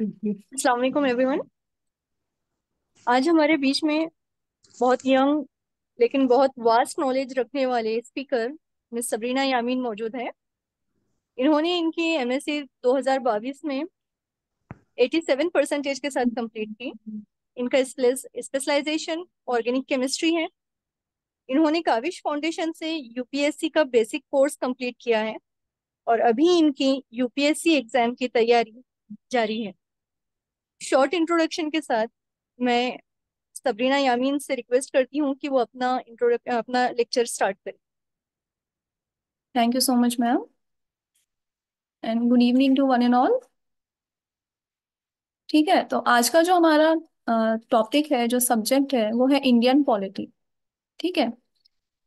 अस्सलाम mm-hmm. Everyone आज हमारे बीच में बहुत यंग लेकिन बहुत वास्ट नॉलेज रखने वाले स्पीकर मिस सबरीना यामीन मौजूद हैं इन्होंने इनकी एमएससी 2022 में 87 परसेंटेज के साथ कंप्लीट की इनका स्पेशलाइजेशन ऑर्गेनिक केमिस्ट्री है इन्होंने काविश फाउंडेशन से यूपीएससी का बेसिक कोर्स कंप्लीट किया है और अभी इनकी यूपीएससी एग्जाम की तैयारी जारी है शॉर्ट इंट्रोडक्शन के साथ मैं सबरीना यामीन से रिक्वेस्ट करती हूँ कि वो अपना इंट्रोडक्ट अपना लेक्चर स्टार्ट करें thank you so much ma'am and good evening to one and all ठीक है तो आज का जो हमारा टॉपिक है जो सब्जेक्ट है वो है इंडियन पॉलिटी ठीक है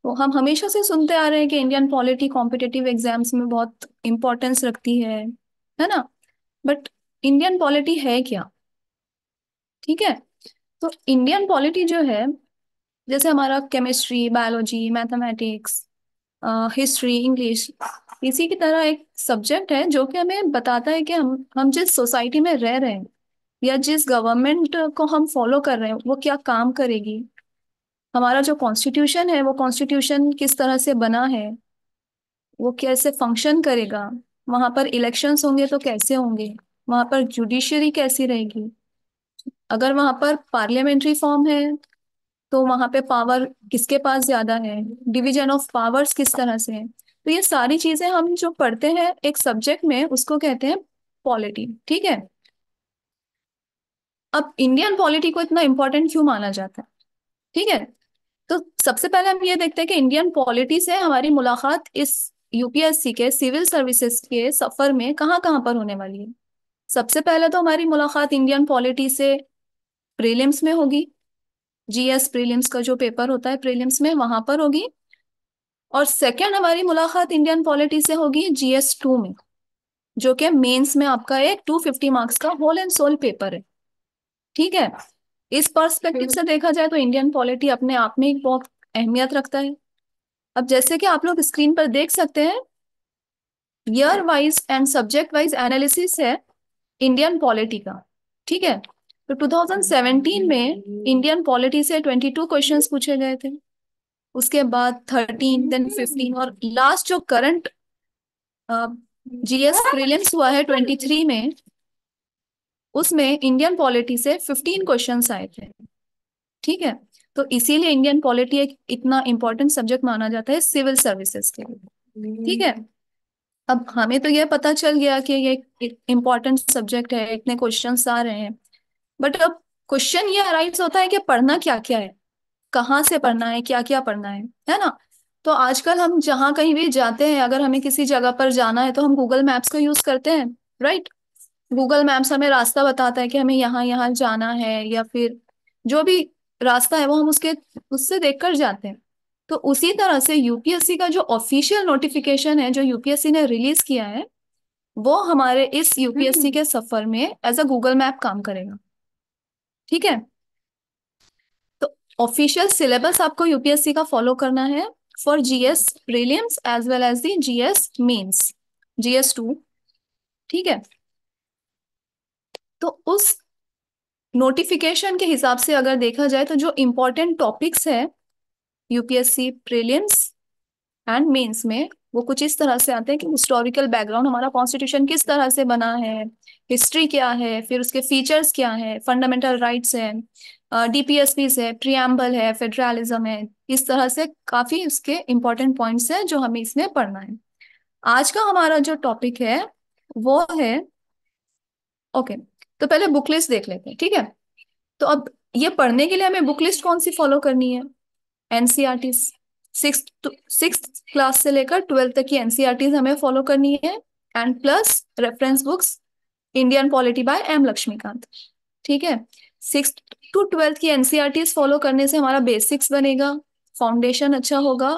तो हम हमेशा से सुनते आ रहे हैं कि इंडियन पॉलिटी कॉम्पिटेटिव एग्जाम्स में बहुत इंपॉर्टेंस रखती है है ना बट इंडियन पॉलिटी है क्या ठीक है तो इंडियन पॉलिटी जो है जैसे हमारा chemistry biology mathematics history English इसी की तरह एक सब्जेक्ट है जो कि हमें बताता है कि हम हम जिस सोसाइटी में रह रहे हैं या जिस गवर्नमेंट को हम फॉलो कर रहे हैं वो क्या काम करेगी हमारा जो कॉन्स्टिट्यूशन है वो कॉन्स्टिट्यूशन किस तरह से बना है वो कैसे फंक्शन करेगा वहाँ पर इलेक्शंस होंगे तो कैसे होंगे वहाँ पर जुडिशरी कैसी रहेगी अगर वहां पर पार्लियामेंट्री फॉर्म है तो वहां पे पावर किसके पास ज्यादा है डिवीजन ऑफ पावर्स किस तरह से है तो ये सारी चीजें हम जो पढ़ते हैं एक सब्जेक्ट में उसको कहते हैं पॉलिटी ठीक है अब इंडियन पॉलिटी को इतना इंपॉर्टेंट क्यों माना जाता है ठीक है तो सबसे पहले हम ये देखते हैं कि इंडियन पॉलिटी से हमारी मुलाकात इस यूपीएससी के सिविल सर्विसेज के सफर में कहाँ कहाँ पर होने वाली है सबसे पहले तो हमारी मुलाकात इंडियन पॉलिटी से प्रीलिम्स में होगी जीएस प्रीलिम्स का जो पेपर होता है प्रीलिम्स में वहां पर होगी और सेकेंड हमारी मुलाकात इंडियन पॉलिटी से होगी जीएस टू में जो कि मेंस में आपका एक 250 मार्क्स का होल एंड सोल पेपर है ठीक है इस पर्सपेक्टिव से देखा जाए तो इंडियन पॉलिटी अपने आप में एक बहुत अहमियत रखता है अब जैसे कि आप लोग स्क्रीन पर देख सकते हैं year wise and subject wise analysis है इंडियन पॉलिटी का ठीक है तो 2017 में इंडियन पॉलिटी से 22 क्वेश्चंस पूछे गए थे उसके बाद 13 देन 15 और लास्ट जो करंट जीएस प्रीलिम्स हुआ है 23 में उसमें इंडियन पॉलिटी से 15 क्वेश्चंस आए थे ठीक है तो इसीलिए इंडियन पॉलिटी एक इतना इंपॉर्टेंट सब्जेक्ट माना जाता है सिविल सर्विसेज के लिए ठीक है अब हमें तो यह पता चल गया कि ये इंपॉर्टेंट सब्जेक्ट है इतने क्वेश्चन आ रहे हैं बट अब क्वेश्चन ये अराइज होता है कि पढ़ना क्या क्या है कहाँ से पढ़ना है क्या क्या पढ़ना है है ना तो आजकल हम जहाँ कहीं भी जाते हैं अगर हमें किसी जगह पर जाना है तो हम गूगल मैप्स का यूज करते हैं राइट गूगल मैप्स हमें रास्ता बताता है कि हमें यहाँ यहाँ जाना है या फिर जो भी रास्ता है वो हम उसके उससे कर जाते हैं तो उसी तरह से यूपीएससी का जो ऑफिशियल नोटिफिकेशन है जो यूपीएससी ने रिलीज किया है वो हमारे इस यूपीएससी हम्म। के सफर में एज अ गूगल मैप काम करेगा ठीक है तो ऑफिशियल सिलेबस आपको यूपीएससी का फॉलो करना है for GS prelims as well as the GS mains GS two ठीक है तो उस नोटिफिकेशन के हिसाब से अगर देखा जाए तो जो इम्पोर्टेंट टॉपिक्स है यूपीएससी प्रीलिम्स एंड मेंस में वो कुछ इस तरह से आते हैं कि हिस्टोरिकल बैकग्राउंड हमारा कॉन्स्टिट्यूशन किस तरह से बना है हिस्ट्री क्या है फिर उसके फीचर्स क्या है फंडामेंटल राइट्स है डीपीएसपीज है प्रियम्बल है फेडरलिज्म है इस तरह से काफी उसके इम्पोर्टेंट पॉइंट्स हैं जो हमें इसमें पढ़ना है आज का हमारा जो टॉपिक है वो है ओके okay, तो पहले बुक लिस्ट देख लेते हैं ठीक है तो अब ये पढ़ने के लिए हमें बुक लिस्ट कौन सी फॉलो करनी है एनसीआरटी सिक्स क्लास से लेकर ट्वेल्थ तक की एनसीआरटीज e हमें फॉलो करनी है and plus reference books Indian polity by M Laxmikanth ठीक है सिक्स टू ट्वेल्थ की एनसीआरटी फॉलो e करने से हमारा बेसिक्स बनेगा फाउंडेशन अच्छा होगा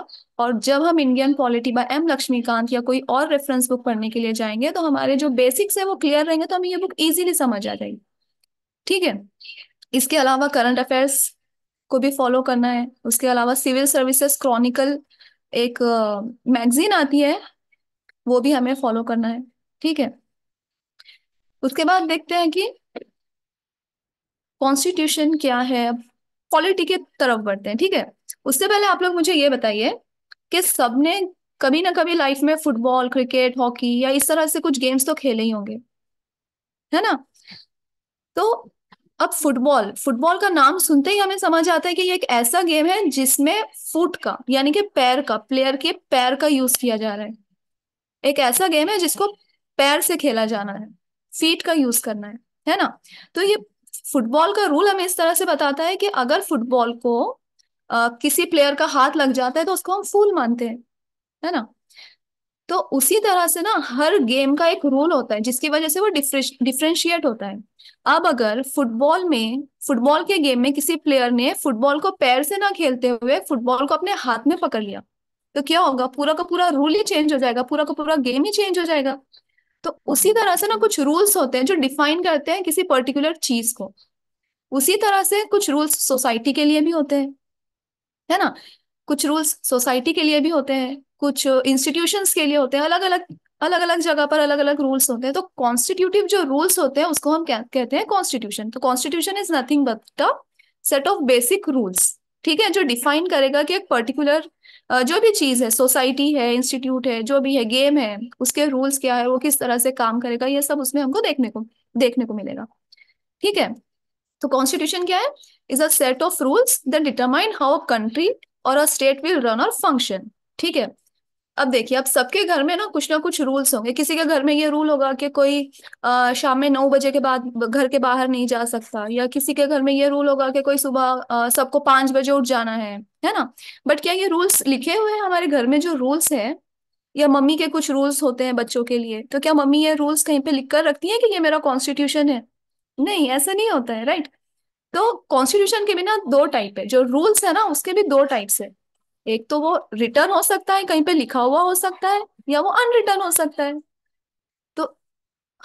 और जब हम Indian polity by M Laxmikanth या कोई और रेफरेंस बुक पढ़ने के लिए जाएंगे तो हमारे जो बेसिक्स है वो क्लियर रहेंगे तो हमें ये बुक इजीली समझ आ जाएगी ठीक है इसके अलावा करंट अफेयर्स को भी फॉलो करना है उसके अलावा सिविल सर्विसेज क्रॉनिकल एक मैगजीन आती है वो भी हमें फॉलो करना है ठीक है उसके बाद देखते हैं कि कॉन्स्टिट्यूशन क्या है पॉलिटी के तरफ बढ़ते हैं ठीक है उससे पहले आप लोग मुझे ये बताइए कि सबने कभी ना कभी लाइफ में फुटबॉल क्रिकेट हॉकी या इस तरह से कुछ गेम्स तो खेले ही होंगे है ना तो अब फुटबॉल फुटबॉल का नाम सुनते ही हमें समझ आता है कि ये एक ऐसा गेम है जिसमें फुट का यानी कि पैर का प्लेयर के पैर का यूज किया जा रहा है एक ऐसा गेम है जिसको पैर से खेला जाना है फीट का यूज करना है है ना तो ये फुटबॉल का रूल हमें इस तरह से बताता है कि अगर फुटबॉल को आ, किसी प्लेयर का हाथ लग जाता है तो उसको हम फूल मानते हैं है ना तो उसी तरह से ना हर गेम का एक रूल होता है जिसकी वजह से वो डिफ्रेंशिएट होता है अब अगर फुटबॉल में फुटबॉल के गेम में किसी प्लेयर ने फुटबॉल को पैर से ना खेलते हुए फुटबॉल को अपने हाथ में पकड़ लिया तो क्या होगा पूरा का पूरा रूल ही चेंज हो जाएगा पूरा का पूरा गेम ही चेंज हो जाएगा तो उसी तरह से ना कुछ रूल्स होते हैं जो डिफाइन करते हैं किसी पर्टिकुलर चीज को उसी तरह से कुछ रूल्स सोसाइटी के लिए भी होते हैं है ना कुछ रूल्स सोसाइटी के लिए भी होते हैं कुछ इंस्टीट्यूशंस के लिए होते हैं अलग अलग अलग अलग जगह पर अलग अलग रूल्स होते हैं तो कॉन्स्टिट्यूटिव जो रूल्स होते हैं उसको हम क्या कहते हैं कॉन्स्टिट्यूशन तो constitution is nothing but a set of basic rules ठीक है जो डिफाइन करेगा कि एक पर्टिकुलर जो भी चीज़ है सोसाइटी है इंस्टीट्यूट है जो भी है गेम है उसके रूल्स क्या है वो किस तरह से काम करेगा ये सब उसमें हमको देखने को देखने को मिलेगा ठीक है तो कॉन्स्टिट्यूशन क्या है is a set of rules that determine how a country और अ स्टेट विल रन और फंक्शन ठीक है अब देखिए अब सबके घर में ना कुछ ना कुछ रूल्स होंगे किसी के घर में ये रूल होगा कि कोई शाम में नौ बजे के बाद घर के बाहर नहीं जा सकता या किसी के घर में ये रूल होगा कि कोई सुबह सबको पांच बजे उठ जाना है है ना बट क्या ये रूल्स लिखे हुए हैं हमारे घर में जो रूल्स है या मम्मी के कुछ रूल्स होते हैं बच्चों के लिए तो क्या मम्मी ये रूल्स कहीं पे लिख कर रखती है कि ये मेरा कॉन्स्टिट्यूशन है नहीं ऐसा नहीं होता है राइट तो कॉन्स्टिट्यूशन के भी ना दो टाइप है जो रूल्स है ना उसके भी दो टाइप्स है एक तो वो रिटर्न हो सकता है कहीं पे लिखा हुआ हो सकता है या वो अनरिटर्न हो सकता है तो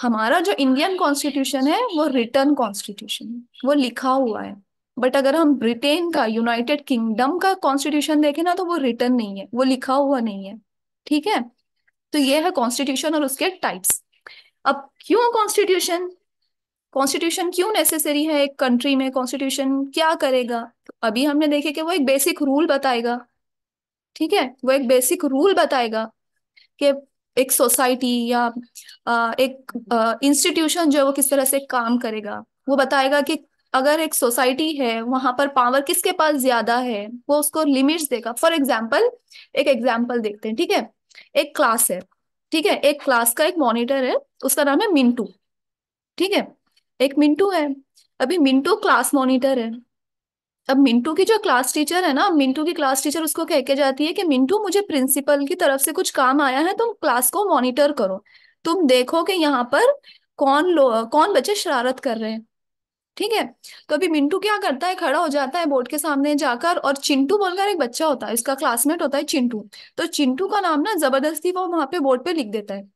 हमारा जो इंडियन कॉन्स्टिट्यूशन है वो रिटर्न कॉन्स्टिट्यूशन है वो लिखा हुआ है बट अगर हम ब्रिटेन का यूनाइटेड किंगडम का कॉन्स्टिट्यूशन देखें ना तो वो रिटर्न नहीं है वो लिखा हुआ नहीं है ठीक है तो ये है कॉन्स्टिट्यूशन और उसके टाइप्स अब क्यों कॉन्स्टिट्यूशन कॉन्स्टिट्यूशन क्यों नेसेसरी है एक कंट्री में कॉन्स्टिट्यूशन क्या करेगा तो अभी हमने देखे कि वो एक बेसिक रूल बताएगा ठीक है वो एक बेसिक रूल बताएगा कि एक सोसाइटी या एक इंस्टीट्यूशन जो है वो किस तरह से काम करेगा वो बताएगा कि अगर एक सोसाइटी है वहां पर पावर किसके पास ज्यादा है वो उसको लिमिट्स देगा फॉर एग्जाम्पल एक एग्जाम्पल देखते हैं ठीक है एक क्लास है ठीक है एक क्लास का एक मॉनिटर है उसका नाम है मिंटू ठीक है एक मिंटू है अभी मिंटू क्लास मॉनिटर है अब मिंटू की जो क्लास टीचर है ना मिंटू की क्लास टीचर उसको कह के जाती है कि मिंटू मुझे प्रिंसिपल की तरफ से कुछ काम आया है तुम क्लास को मॉनिटर करो तुम देखो कि यहाँ पर कौन लो कौन बच्चे शरारत कर रहे हैं ठीक है तो अभी मिंटू क्या करता है खड़ा हो जाता है बोर्ड के सामने जाकर और चिंटू बोलकर एक बच्चा होता है इसका क्लासमेट होता है चिंटू तो चिंटू का नाम ना जबरदस्ती वो वहां पे बोर्ड पे लिख देता है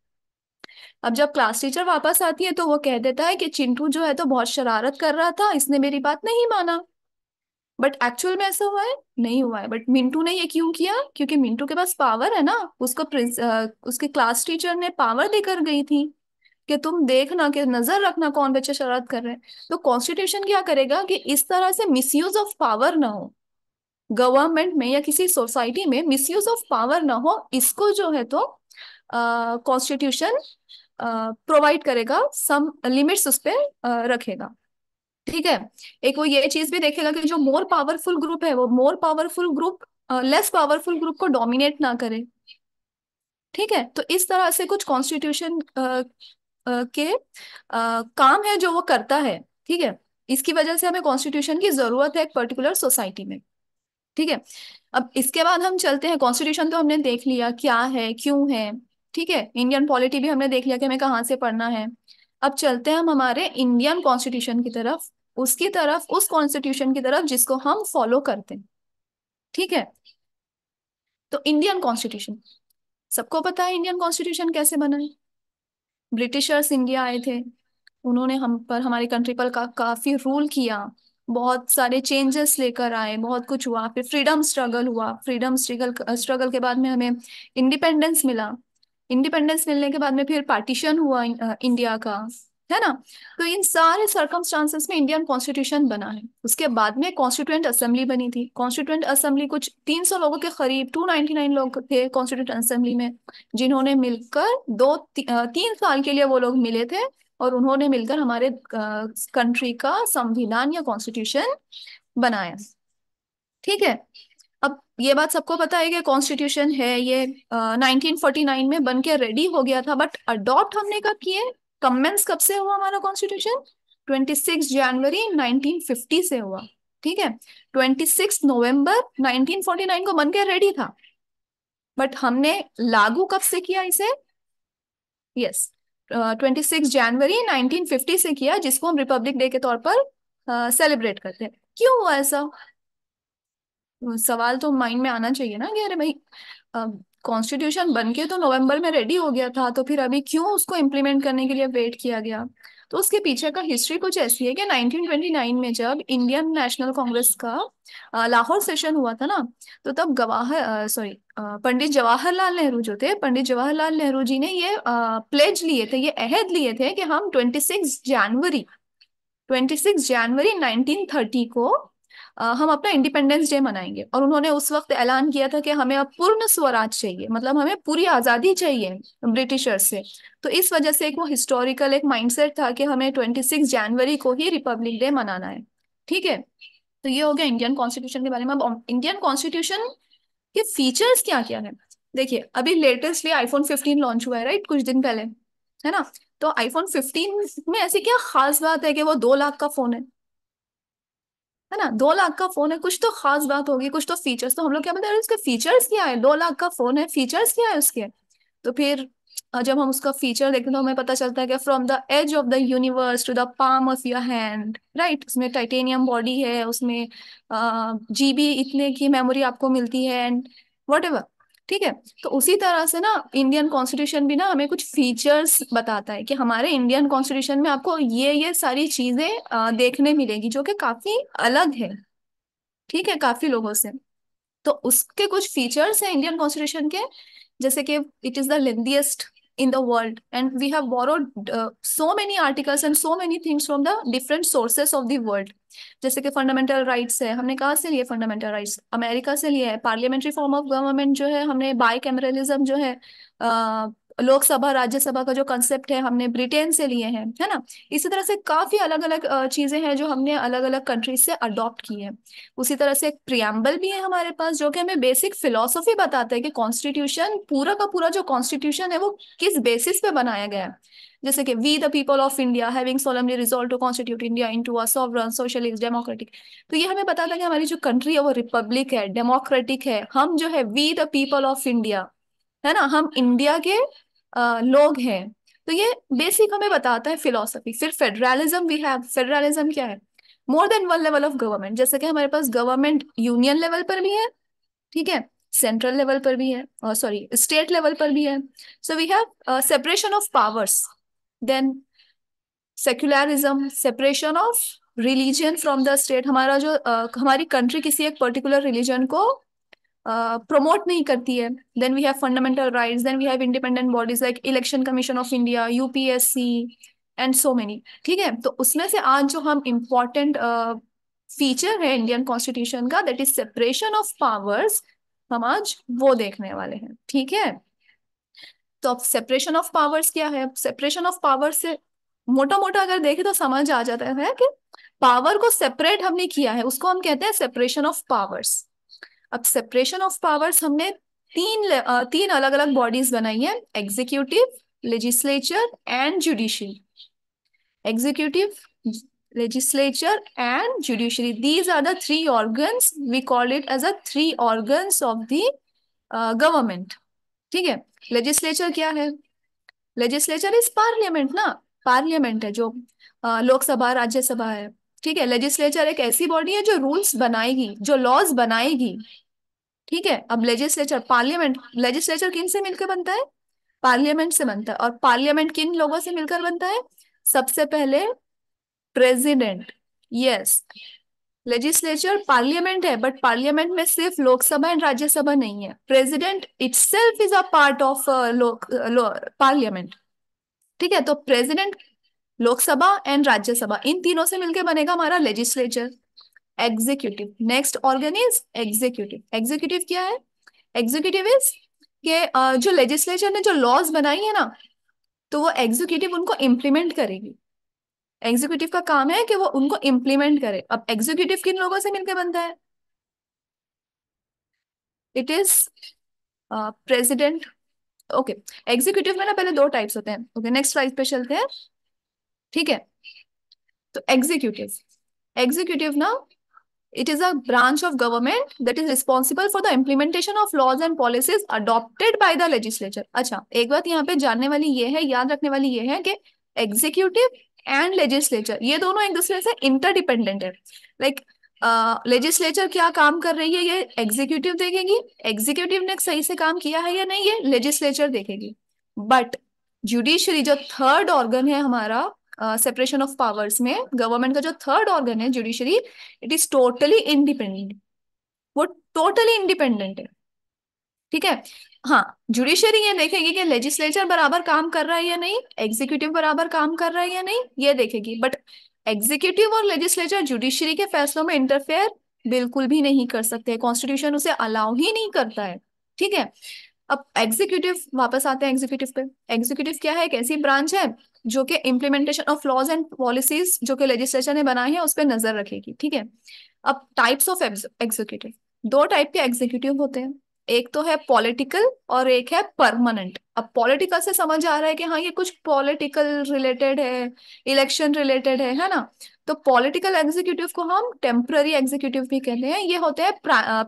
अब जब क्लास टीचर वापस आती है तो वो कह देता है कि चिंटू जो है तो बहुत शरारत कर रहा था इसने मेरी बात नहीं माना बट एक्चुअल में ऐसा हुआ है नहीं हुआ है बट मिंटू ने ये क्यों किया क्योंकि मिंटू के पास पावर है ना उसको प्रिंस उसके क्लास टीचर ने पावर देकर गई थी कि तुम देखना कि नजर रखना कौन बच्चे शरारत कर रहे हैं तो कॉन्स्टिट्यूशन क्या करेगा कि इस तरह से मिसयूज ऑफ पावर ना हो गवर्नमेंट में या किसी सोसाइटी में मिसयूज ऑफ पावर ना हो इसको जो है तो कॉन्स्टिट्यूशन प्रोवाइड करेगा सम लिमिट्स उस पर रखेगा ठीक है एक वो ये चीज भी देखेगा कि जो मोर पावरफुल ग्रुप है वो more powerful group less powerful group को डोमिनेट ना करे ठीक है तो इस तरह से कुछ कॉन्स्टिट्यूशन के आ, काम है जो वो करता है ठीक है इसकी वजह से हमें कॉन्स्टिट्यूशन की जरूरत है एक पर्टिकुलर सोसाइटी में ठीक है अब इसके बाद हम चलते हैं कॉन्स्टिट्यूशन तो हमने देख लिया क्या है क्यों है ठीक है इंडियन पॉलिटी भी हमने देख लिया कि हमें कहाँ से पढ़ना है अब चलते हैं हम हमारे इंडियन कॉन्स्टिट्यूशन की तरफ उसकी तरफ उस कॉन्स्टिट्यूशन की तरफ जिसको हम फॉलो करते हैं ठीक है तो इंडियन कॉन्स्टिट्यूशन सबको पता है इंडियन कॉन्स्टिट्यूशन कैसे बना है ब्रिटिशर्स इंडिया आए थे उन्होंने हम पर हमारी कंट्री पर का, काफी रूल किया बहुत सारे चेंजेस लेकर आए बहुत कुछ हुआ फिर फ्रीडम स्ट्रगल हुआ फ्रीडम स्ट्रगल स्ट्रगल के बाद में हमें इंडिपेंडेंस मिला इंडिपेंडेंस मिलने के बाद में फिर पार्टीशन हुआ इंडिया का है ना तो इन सारे सर्कमस्टांसेस में इंडियन कॉन्स्टिट्यूशन बना है उसके बाद में कॉन्स्टिट्यूएंट असेंबली बनी थी कॉन्स्टिट्यूएंट असेंबली कुछ 300 लोगों के करीब 299 लोग थे कॉन्स्टिट्यूएंट असेंबली में जिन्होंने मिलकर दो ती, तीन साल के लिए वो लोग मिले थे और उन्होंने मिलकर हमारे कंट्री का संविधान या कॉन्स्टिट्यूशन बनाया ठीक है अब ये बात सबको पता है कि कॉन्स्टिट्यूशन है ये आ, 1949 में बन के रेडी हो गया था बट अडॉप्ट हमने कब किए कमेंस कब से हुआ हमारा कॉन्स्टिट्यूशन 26 जनवरी 1950 से हुआ ठीक है 26 नवंबर 1949 को बनकर रेडी था बट हमने लागू कब से किया इसे yes yes. Twenty six January 1950 से किया जिसको हम रिपब्लिक डे के तौर पर सेलिब्रेट uh, करते हैं क्यों हुआ ऐसा सवाल तो माइंड में आना चाहिए ना कि अरे भाई uh, कॉन्स्टिट्यूशन बनके तो नवंबर में रेडी हो गया था तो फिर अभी क्यों उसको इम्प्लीमेंट करने के लिए वेट किया गया तो उसके पीछे का हिस्ट्री कुछ ऐसी है कि 1929 में जब इंडियन नेशनल कांग्रेस का लाहौर सेशन हुआ था ना तो तब गवाहर सॉरी पंडित जवाहरलाल नेहरू जो थे पंडित जवाहरलाल नेहरू जी ने ये प्लेज लिए थे ये अहद लिए थे कि हम 26 जनवरी 26 जनवरी 1930 को हम अपना इंडिपेंडेंस डे मनाएंगे और उन्होंने उस वक्त ऐलान किया था कि हमें अब पूर्ण स्वराज चाहिए मतलब हमें पूरी आज़ादी चाहिए ब्रिटिशर्स से तो इस वजह से एक वो हिस्टोरिकल एक माइंडसेट था कि हमें ट्वेंटी सिक्स जनवरी को ही रिपब्लिक डे मनाना है ठीक है तो ये हो गया इंडियन कॉन्स्टिट्यूशन के बारे में अब इंडियन कॉन्स्टिट्यूशन के फीचर्स क्या क्या है देखिए अभी लेटेस्टली आईफोन फिफ्टीन लॉन्च हुआ है राइट कुछ दिन पहले है ना तो आईफोन फिफ्टीन में ऐसी क्या खास बात है कि वो दो लाख का फोन है है ना दो लाख का फोन है कुछ तो खास बात होगी कुछ तो फीचर्स तो हम लोग क्या हैं उसके फीचर्स क्या है दो लाख का फोन है फीचर्स क्या है उसके तो फिर जब हम उसका फीचर देखते हैं तो हमें पता चलता है कि from the edge of the universe to the palm of your hand right उसमें टाइटेनियम बॉडी है उसमें जीबी इतने की मेमोरी आपको मिलती है एंड वट एवर ठीक है तो उसी तरह से ना इंडियन कॉन्स्टिट्यूशन भी ना हमें कुछ फीचर्स बताता है कि हमारे इंडियन कॉन्स्टिट्यूशन में आपको ये ये सारी चीजें देखने मिलेगी जो कि काफी अलग है ठीक है काफी लोगों से तो उसके कुछ फीचर्स हैं इंडियन कॉन्स्टिट्यूशन के जैसे कि it is the lengthiest in the world and we have borrowed so many articles and so many things from the different sources of the world जैसे कि फंडामेंटल राइट्स है हमने कहा से लिए फंडामेंटल राइट्स अमेरिका से लिए है पार्लियामेंट्री फॉर्म ऑफ गवर्नमेंट जो है हमने बाई कैमरलिज्म जो है लोकसभा राज्यसभा का जो कंसेप्ट है हमने ब्रिटेन से लिए हैं है ना इसी तरह से काफी अलग अलग चीजें हैं जो हमने अलग अलग कंट्रीज से अडॉप्ट की है उसी तरह से एक प्रियम्बल भी है हमारे पास जो कि हमें बेसिक फिलोसफी बताता है कि कॉन्स्टिट्यूशन पूरा का पूरा जो कॉन्स्टिट्यूशन है वो किस बेसिस पे बनाया गया है जैसे कि we the people of India having solemnly resolved to constitute India to a sovereign socialist democratic तो ये हमें बताता है कि हमारी जो कंट्री है वो रिपब्लिक है डेमोक्रेटिक है हम जो है we the people of India है ना हम इंडिया के लोग हैं तो ये बेसिक हमें बताता है फिलोसफी फिर फेडरलिज्म वी हैव फेडरलिज्म क्या है more than one level of government जैसे कि हमारे पास गवर्नमेंट यूनियन लेवल पर भी है ठीक है सेंट्रल लेवल पर भी है और सॉरी स्टेट लेवल पर भी है so we have separation of powers then secularism separation of religion from the state हमारा जो uh, हमारी कंट्री किसी एक पर्टिकुलर रिलीजन को प्रमोट नहीं करती है then we have fundamental rights then we have independent bodies like election commission of India UPSC and so many ठीक है तो उसमें से आज जो हम इम्पोर्टेंट फीचर है इंडियन कॉन्स्टिट्यूशन का that is separation of powers हम आज वो देखने वाले हैं ठीक है तो अब सेपरेशन ऑफ पावर्स क्या है सेपरेशन ऑफ पावर्स से मोटा मोटा अगर देखें तो समझ आ जाता है कि पावर को सेपरेट हमने किया है उसको हम कहते हैं सेपरेशन ऑफ पावर्स अब सेपरेशन ऑफ पावर्स हमने तीन तीन अलग अलग बॉडीज बनाई है executive legislature and judiciary executive legislature and judiciary these are the three organs we call it as a three organs of the government ठीक है लेजिस्लेचर क्या है लेजिस्लेचर इज पार्लियामेंट ना पार्लियामेंट है जो लोकसभा राज्यसभा है ठीक है लेजिस्लेचर एक ऐसी बॉडी है जो रूल्स बनाएगी जो लॉज बनाएगी ठीक है अब लेजिस्लेचर पार्लियामेंट लेजिस्लेचर किन से मिलकर बनता है पार्लियामेंट से बनता है और पार्लियामेंट किन लोगों से मिलकर बनता है सबसे पहले प्रेसिडेंट यस लेजिस्लेचर पार्लियामेंट है बट पार्लियामेंट में सिर्फ लोकसभा एंड राज्यसभा नहीं है president itself is a part of Lok parliament uh, ठीक है तो प्रेसिडेंट लोकसभा एंड राज्यसभा इन तीनों से मिलकर बनेगा हमारा legislature executive next organ is executive executive क्या है एग्जीक्यूटिव इज के जो लेजिस्लेचर ने जो लॉज बनाई है ना तो वो एग्जीक्यूटिव उनको इम्प्लीमेंट करेगी एग्जीक्यूटिव का काम है कि वो उनको इम्प्लीमेंट करे अब एग्जीक्यूटिव किन लोगों से मिलकर बनता है it is president okay executive में ना पहले दो टाइप्स होते हैं ओके नेक्स्ट स्लाइड पे चलते हैं ठीक है तो एग्जीक्यूटिव एग्जीक्यूटिव ना It is a branch of government that is responsible for the implementation of laws and policies adopted by the legislature. अच्छा एक बात यहाँ पे जानने वाली ये है याद रखने वाली ये है कि एग्जीक्यूटिव एंड लेजिस्लेचर ये दोनों एक दूसरे से इंटरडिपेंडेंट है लाइक लेजिस्लेचर uh, क्या काम कर रही है ये एग्जीक्यूटिव देखेगी एग्जीक्यूटिव ने सही से काम किया है या नहीं ये लेजिस्लेचर देखेगी बट जुडिशरी जो थर्ड ऑर्गन है हमारा सेपरेशन ऑफ पावर्स में गवर्नमेंट का जो थर्ड ऑर्गन है judiciary it is totally independent वो टोटली इंडिपेंडेंट है ठीक है हाँ जुडिशरी ये देखेगी कि लेजिस्लेचर बराबर काम कर रहा है या नहीं एग्जीक्यूटिव बराबर काम कर रहा है या नहीं ये देखेगी बट एग्जीक्यूटिव और लेजिस्लेचर जुडिशरी के फैसलों में इंटरफेयर बिल्कुल भी नहीं कर सकते कॉन्स्टिट्यूशन उसे अलाउ ही नहीं करता है ठीक है अब एग्जीक्यूटिव वापस आते हैं एग्जीक्यूटिव पे एग्जीक्यूटिव क्या है एक ऐसी ब्रांच है जो कि implementation of laws and policies जो कि लेजिस्लेचर ने बनाई है उस पर नजर रखेगी ठीक है अब टाइप्स ऑफ एग्जीक्यूटिव दो टाइप के एग्जीक्यूटिव होते हैं एक तो है पॉलिटिकल और एक है परमानेंट अब पॉलिटिकल से समझ आ रहा है कि हाँ ये कुछ पॉलिटिकल रिलेटेड है इलेक्शन रिलेटेड है है ना तो पॉलिटिकल एग्जीक्यूटिव को हम टेम्पररी एग्जीक्यूटिव भी कहते हैं ये होते हैं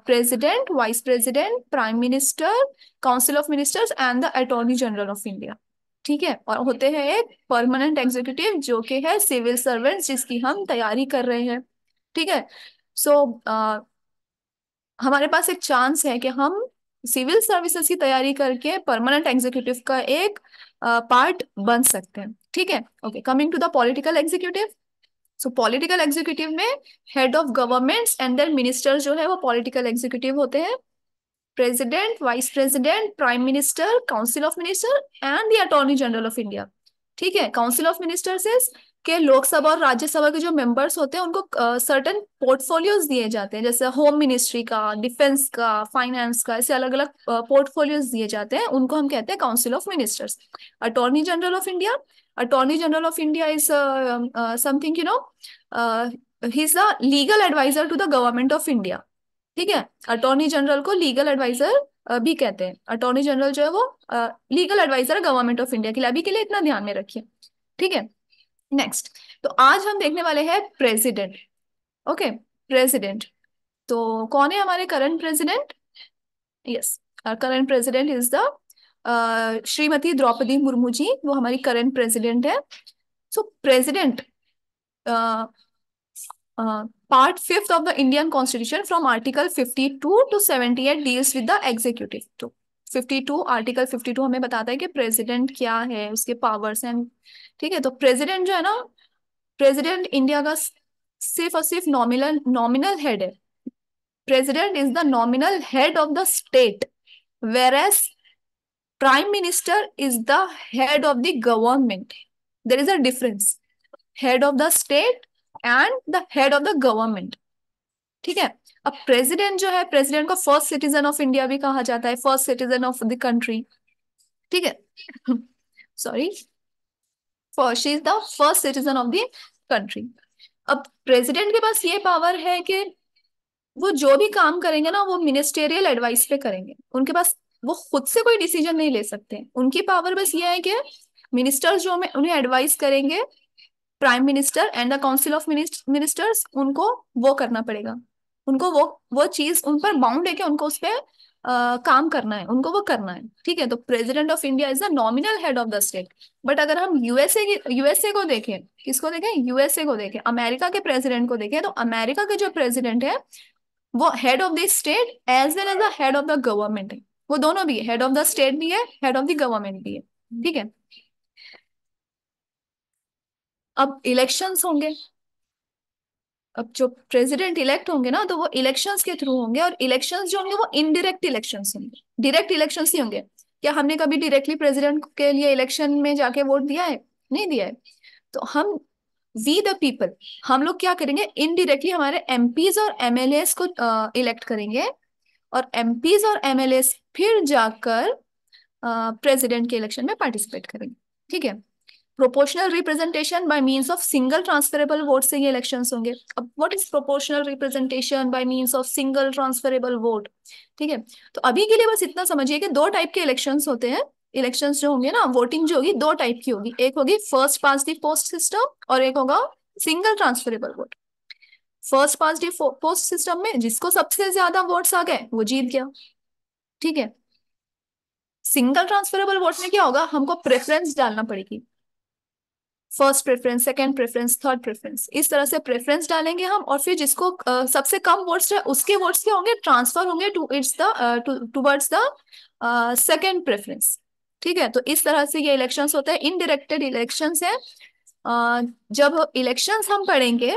president vice president prime minister council of ministers and the attorney general of India ठीक है और होते हैं एक परमानेंट एग्जीक्यूटिव जो कि है सिविल सर्वेंट जिसकी हम तैयारी कर रहे हैं ठीक है सो so, हमारे पास एक चांस है कि हम सिविल सर्विसेज की तैयारी करके परमानेंट एग्जीक्यूटिव का एक पार्ट बन सकते हैं ठीक है okay coming to the political executive so political executive में head of governments and their minister जो है वो पॉलिटिकल एग्जीक्यूटिव होते हैं president vice president prime minister council of minister and the attorney general of India ठीक है council of ministers के लोकसभा और राज्यसभा के जो मेंबर्स होते हैं उनको सर्टन पोर्टफोलियोज दिए जाते हैं जैसे होम मिनिस्ट्री का डिफेंस का फाइनेंस का ऐसे अलग अलग पोर्टफोलियोज दिए जाते हैं उनको हम कहते हैं council of ministers attorney general of India attorney general of India is something you know he is the legal advisor to the government of India ठीक है अटोर्नी जनरल को लीगल एडवाइजर भी कहते हैं अटोर्नी जनरल जो है वो legal advisor है गवर्नमेंट ऑफ इंडिया के लिए अभी के लिए इतना ध्यान में रखिए ठीक है नेक्स्ट तो आज हम देखने वाले हैं प्रेसिडेंट ओके प्रेसिडेंट तो कौन है हमारे current president yes current president is the Shrimati Droupadi Murmu ji वो हमारी करंट प्रेसिडेंट है so so, president part of the Indian constitution from article fifty two to seventy eight deals with the executive तो to article fifty two हमें बताता है कि president क्या है उसके पावर्स हैं ठीक है तो प्रेजिडेंट जो है ना प्रेजिडेंट इंडिया का सिर्फ और सिर्फ नॉमिनल नॉमिनल हेड है president is the nominal head of the state whereas prime minister is the head of the government there is a difference head of the state and the head of the government ठीक है अब president जो है president को first citizen of India भी कहा जाता है first citizen of the country ठीक है sorry first is the first citizen of the country अब प्रेसिडेंट के पास ये पावर है कि वो जो भी काम करेंगे ना वो मिनिस्टेरियल एडवाइस पे करेंगे उनके पास वो खुद से कोई डिसीजन नहीं ले सकते उनकी पावर बस ये है कि मिनिस्टर्स जो उन्हें एडवाइस करेंगे prime minister and the council of ministers उनको वो करना पड़ेगा उनको वो वो चीज उन पर बाउंड है कि उनको उस पर काम करना है उनको वो करना है ठीक है तो president of India is the nominal head of the state but अगर हम यूएसए यूएसए को देखें किसको देखें यूएसए को देखें अमेरिका के प्रेसिडेंट को देखें तो अमेरिका के जो प्रेसिडेंट है वो head of the state as well as the head of the government है वो दोनों भी है हेड ऑफ द स्टेट भी है हेड ऑफ द गवर्नमेंट भी है ठीक है अब इलेक्शंस होंगे अब जो प्रेसिडेंट इलेक्ट होंगे ना तो वो इलेक्शंस के थ्रू होंगे और इलेक्शंस जो होंगे वो इनडिरेक्ट इलेक्शंस होंगे डायरेक्ट इलेक्शंस ही होंगे क्या हमने कभी डायरेक्टली प्रेसिडेंट के लिए इलेक्शन में जाके वोट दिया है नहीं दिया है तो हम वी द पीपल हम लोग क्या करेंगे इनडिरेक्टली हमारे एम और एम को इलेक्ट करेंगे और एम और एम फिर जाकर uh, के इलेक्शन में पार्टिसिपेट करेंगे ठीक है proportional representation by means of single transferable vote से ये इलेक्शंस होंगे अब what is proportional representation by means of single transferable vote ठीक है तो अभी के लिए बस इतना समझिए कि दो टाइप के इलेक्शन होते हैं इलेक्शन जो होंगे ना वोटिंग जो होगी दो टाइप की होगी एक होगी first past the post system और एक होगा single transferable vote first past the post system में जिसको सबसे ज्यादा वोट्स आ गए वो जीत गया ठीक है सिंगल ट्रांसफरेबल वोट में क्या होगा हमको प्रेफरेंस डालना पड़ेगी first preference second preference third preference इस तरह से प्रेफरेंस डालेंगे हम और फिर जिसको uh, सबसे कम वोट्स है उसके वोट्स क्या होंगे ट्रांसफर होंगे to its the towards the second preference ठीक है तो इस तरह से ये इलेक्शन होते हैं इनडिरेक्टेड इलेक्शन है uh, जब इलेक्शन हम पढ़ेंगे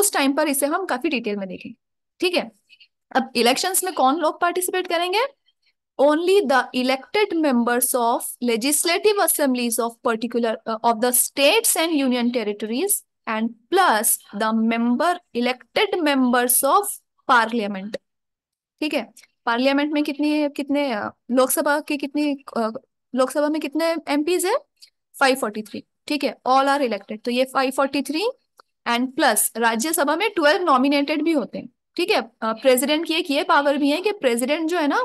उस टाइम पर इसे हम काफी डिटेल में देखेंगे ठीक है अब इलेक्शंस में कौन लोग पार्टिसिपेट करेंगे only the elected members of legislative assemblies of particular uh, of the states and union territories and plus the member elected members of parliament ठीक है पार्लियामेंट में कितनी कितने लोकसभा के कितनी लोकसभा में कितने एमपीज है 543 ठीक है ऑल आर इलेक्टेड तो ये 543 एंड प्लस राज्यसभा में 12 नॉमिनेटेड भी होते हैं ठीक है प्रेसिडेंट की एक ये पावर भी है कि प्रेसिडेंट जो है ना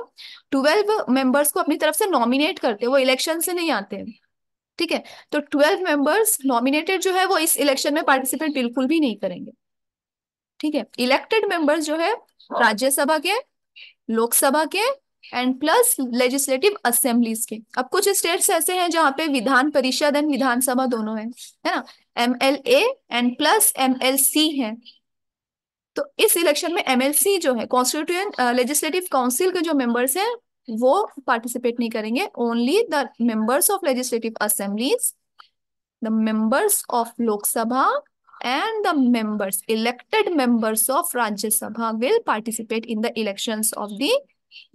ट्वेल्व मेंबर्स को अपनी तरफ से नॉमिनेट करते हैं वो इलेक्शन से नहीं आते ठीक है तो ट्वेल्व मेंबर्स नॉमिनेटेड जो है वो इस इलेक्शन में पार्टिसिपेट बिल्कुल भी नहीं करेंगे ठीक है इलेक्टेड मेंबर्स जो है राज्यसभा के लोकसभा के एंड प्लस लेजिस्लेटिव असेंबलीज के अब कुछ स्टेट्स ऐसे हैं जहाँ पे विधान परिषद एंड विधानसभा दोनों है है ना M L and plus M L C है तो इस इलेक्शन में एमएलसी जो है कॉन्स्टिट्यूएंट लेजिस्लेटिव काउंसिल के जो मेंबर्स हैं वो पार्टिसिपेट नहीं करेंगे only the members of legislative assemblies the members of Lok Sabha and the members elected members of Rajya Sabha will participate in the elections of the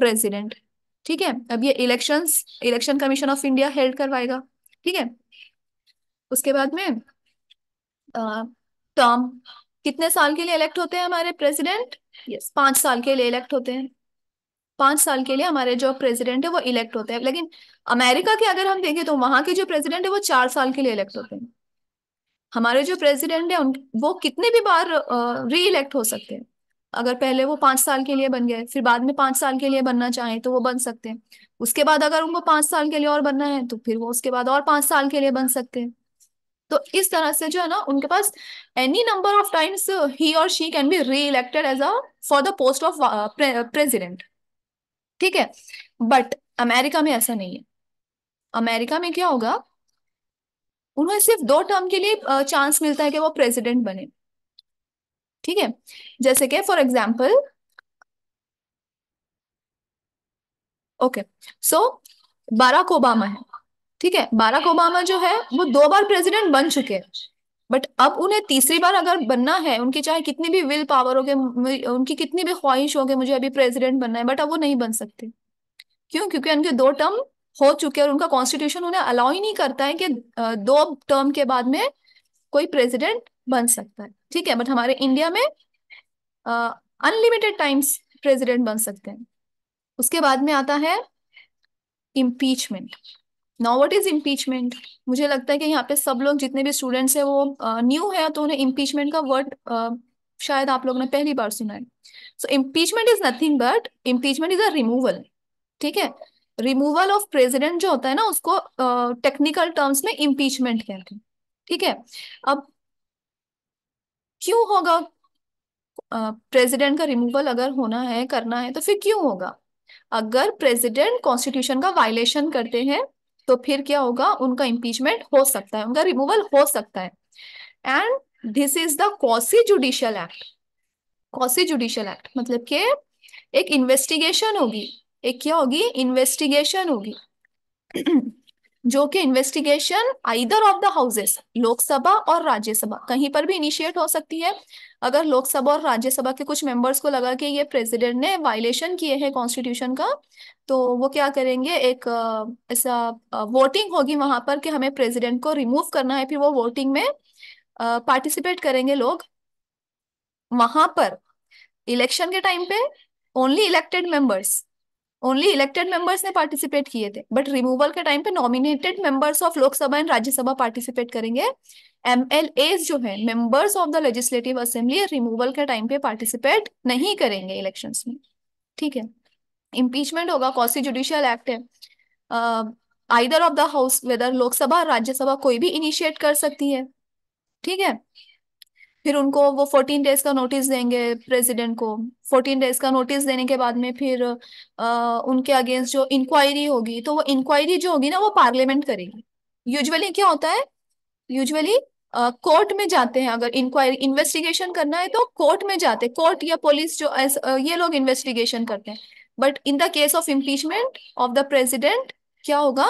president ठीक है अब ये elections election commission of India held करवाएगा ठीक है उसके बाद में टर्म कितने साल के लिए इलेक्ट होते हैं हमारे प्रेसिडेंट यस yes, पांच साल के लिए इलेक्ट होते हैं पांच साल के लिए हमारे जो प्रेसिडेंट है वो इलेक्ट होते हैं लेकिन अमेरिका के अगर हम देखें तो वहां के जो प्रेसिडेंट है वो चार साल के लिए इलेक्ट होते हैं हमारे जो प्रेसिडेंट है वो कितने भी बार री इलेक्ट हो सकते हैं अगर पहले वो पांच साल के लिए बन गए फिर बाद में पांच साल के लिए बनना चाहें तो वो बन सकते हैं उसके बाद अगर उनको पांच साल के लिए और बनना है तो फिर वो उसके बाद और पांच साल के लिए बन सकते हैं तो इस तरह से जो है ना उनके पास any number of times he और she can be re elected as a for the post of president ठीक है बट अमेरिका में ऐसा नहीं है अमेरिका में क्या होगा उन्हें सिर्फ दो टर्म के लिए चांस uh, मिलता है कि वो प्रेसिडेंट बने ठीक है जैसे कि for example okay so Barack Obama है ठीक है बाराक ओबामा जो है वो दो बार प्रेसिडेंट बन चुके हैं बट अब उन्हें तीसरी बार अगर बनना है उनकी चाहे कितनी भी विल पावर हो गए उनकी कितनी भी ख्वाहिश हो गई मुझे अभी प्रेसिडेंट बनना है बट अब वो नहीं बन सकते क्यों क्योंकि उनके दो टर्म हो चुके हैं और उनका कॉन्स्टिट्यूशन उन्हें अलाउ ही नहीं करता है कि दो टर्म के बाद में कोई प्रेसिडेंट बन सकता है ठीक है बट हमारे इंडिया में अनलिमिटेड टाइम्स प्रेसिडेंट बन सकते हैं उसके बाद में आता है impeachment now what is impeachment मुझे लगता है कि यहाँ पे सब लोग जितने भी स्टूडेंट्स हैं वो न्यू uh, है तो उन्हें इम्पीचमेंट का वर्ड uh, शायद आप लोगों ने पहली बार सुना है so impeachment is nothing but impeachment is a removal ठीक है रिमूवल ऑफ प्रेजिडेंट जो होता है ना उसको टेक्निकल uh, टर्म्स में इम्पीचमेंट कहते हैं ठीक है अब क्यों होगा प्रेसिडेंट uh, का रिमूवल अगर होना है करना है तो फिर क्यों होगा अगर प्रेसिडेंट कॉन्स्टिट्यूशन का वायलेशन करते हैं तो फिर क्या होगा उनका इम्पीचमेंट हो सकता है उनका रिमूवल हो सकता है and this is the quasi judicial act quasi judicial act मतलब के एक इन्वेस्टिगेशन होगी एक क्या होगी इन्वेस्टिगेशन होगी हम्म। जो कि investigation either of the houses Lok Sabha और राज्यसभा कहीं पर भी इनिशिएट हो सकती है अगर लोकसभा और राज्यसभा के कुछ मेंबर्स को लगा कि ये प्रेसिडेंट ने वायलेशन किए हैं कॉन्स्टिट्यूशन का तो वो क्या करेंगे एक ऐसा वोटिंग होगी वहां पर कि हमें प्रेसिडेंट को रिमूव करना है फिर वो वोटिंग में पार्टिसिपेट करेंगे लोग वहां पर इलेक्शन के टाइम पे only elected members only elected members ने पार्टिसिपेट किए थे बट रिमूवल के टाइम पे nominated members of Lok Sabha and Rajya Sabha participate करेंगे एम एल एज जो है members of the legislative assembly removal के टाइम पे पार्टिसिपेट नहीं करेंगे इलेक्शंस में ठीक है इम्पीचमेंट होगा कौसी जुडिशियल एक्ट है either of the house whether Lok Sabha Rajya Sabha कोई भी इनिशिएट कर सकती है ठीक है फिर उनको वो फोर्टीन डेज का नोटिस देंगे प्रेसिडेंट को फोर्टीन डेज का नोटिस देने के बाद में फिर आ, उनके अगेंस्ट जो इंक्वायरी होगी तो वो इंक्वायरी जो होगी ना वो पार्लियामेंट करेगी यूजुअली क्या होता है यूजुअली कोर्ट में जाते हैं अगर इंक्वायरी इन्वेस्टिगेशन करना है तो कोर्ट में जाते हैं कोर्ट या पुलिस जो एस, ये लोग इन्वेस्टिगेशन करते हैं but in the case of impeachment of the president क्या होगा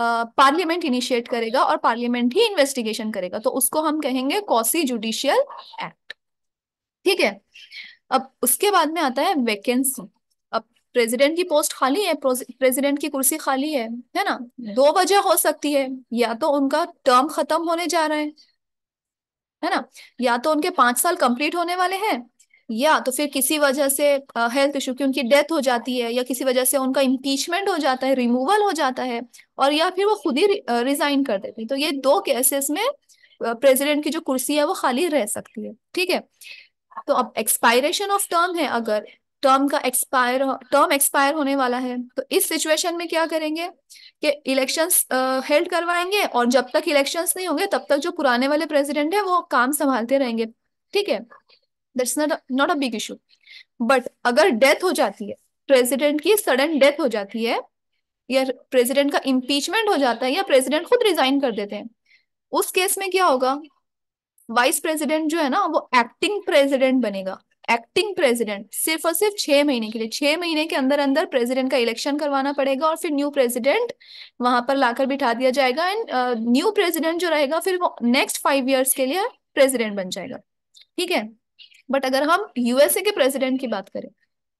पार्लियामेंट इनिशिएट करेगा और पार्लियामेंट ही इन्वेस्टिगेशन करेगा तो उसको हम कहेंगे कॉसी जुडिशियल एक्ट ठीक है अब उसके बाद में आता है वैकेंसी अब प्रेसिडेंट की पोस्ट खाली है प्रेसिडेंट की कुर्सी खाली है है ना दो वजह हो सकती है या तो उनका टर्म खत्म होने जा रहा है है ना या तो उनके पांच साल कंप्लीट होने वाले हैं या तो फिर किसी वजह से हेल्थ इश्यू की उनकी डेथ हो जाती है या किसी वजह से उनका इम्पीचमेंट हो जाता है रिमूवल हो जाता है और या फिर वो खुद ही रिजाइन कर देते हैं तो ये दो केसेस में प्रेसिडेंट की जो कुर्सी है वो खाली रह सकती है ठीक है तो अब एक्सपायरेशन ऑफ टर्म है अगर टर्म का एक्सपायर टर्म एक्सपायर होने वाला है तो इस सिचुएशन में क्या करेंगे कि इलेक्शंस हेल्ड करवाएंगे और जब तक इलेक्शंस नहीं होंगे तब तक जो पुराने वाले प्रेसिडेंट है वो काम संभालते रहेंगे ठीक है that's not not a big issue but अगर डेथ हो जाती है प्रेसिडेंट की सडन डेथ हो जाती है या प्रेसिडेंट का इम्पीचमेंट हो जाता है या प्रेसिडेंट खुद रिजाइन कर देते हैं उस केस में क्या होगा वाइस प्रेसिडेंट जो है ना वो एक्टिंग प्रेसिडेंट बनेगा एक्टिंग प्रेसिडेंट सिर्फ और सिर्फ छह महीने के लिए छह महीने के अंदर अंदर प्रेसिडेंट का इलेक्शन करवाना पड़ेगा और फिर न्यू प्रेसिडेंट वहां पर लाकर बिठा दिया जाएगा एंड न्यू प्रेसिडेंट जो रहेगा फिर वो नेक्स्ट फाइव ईयर्स के लिए प्रेसिडेंट बन जाएगा ठीक है बट अगर हम यूएसए के प्रेसिडेंट की बात करें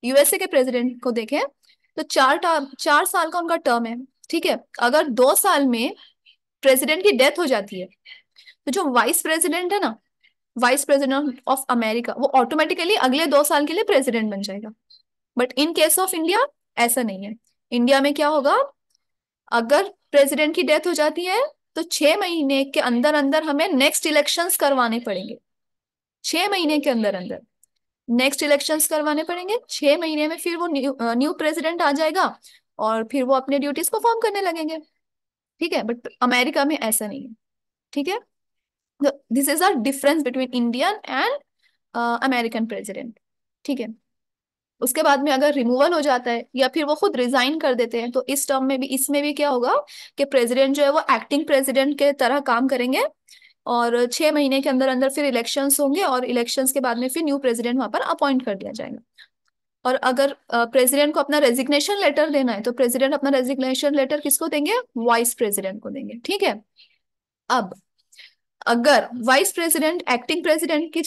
यूएसए के प्रेसिडेंट को देखें तो चार चार साल का उनका टर्म है ठीक है अगर दो साल में प्रेसिडेंट की डेथ हो जाती है तो जो वाइस प्रेसिडेंट है ना वाइस प्रेसिडेंट ऑफ अमेरिका वो ऑटोमेटिकली अगले दो साल के लिए प्रेसिडेंट बन जाएगा but in case of India ऐसा नहीं है इंडिया में क्या होगा अगर प्रेसिडेंट की डेथ हो जाती है तो छह महीने के अंदर अंदर हमें नेक्स्ट इलेक्शंस करवाने पड़ेंगे छह महीने के अंदर अंदर नेक्स्ट इलेक्शंस करवाने पड़ेंगे छह महीने में फिर वो न्यू प्रेसिडेंट आ जाएगा और फिर वो अपने ड्यूटीज परफॉर्म करने लगेंगे ठीक है बट अमेरिका में ऐसा नहीं है ठीक है this is a difference between Indian and American president ठीक है उसके बाद में अगर रिमूवल हो जाता है या फिर वो खुद रिजाइन कर देते हैं तो इस टर्म में भी इसमें भी क्या होगा कि प्रेसिडेंट जो है वो एक्टिंग प्रेसिडेंट के तरह काम करेंगे और छह महीने के अंदर अंदर फिर इलेक्शंस होंगे और इलेक्शंस के बाद में फिर न्यू प्रेसिडेंट वहां पर अपॉइंट कर दिया जाएगा और अगर प्रेसिडेंट को अपना रेजिग्नेशन लेटर देना है तो प्रेसिडेंट अपना रेजिग्नेशन लेटर किसको देंगे वाइस प्रेसिडेंट को देंगे ठीक है अब अगर वाइस प्रेसिडेंट एक्टिंग प्रेसिडेंट की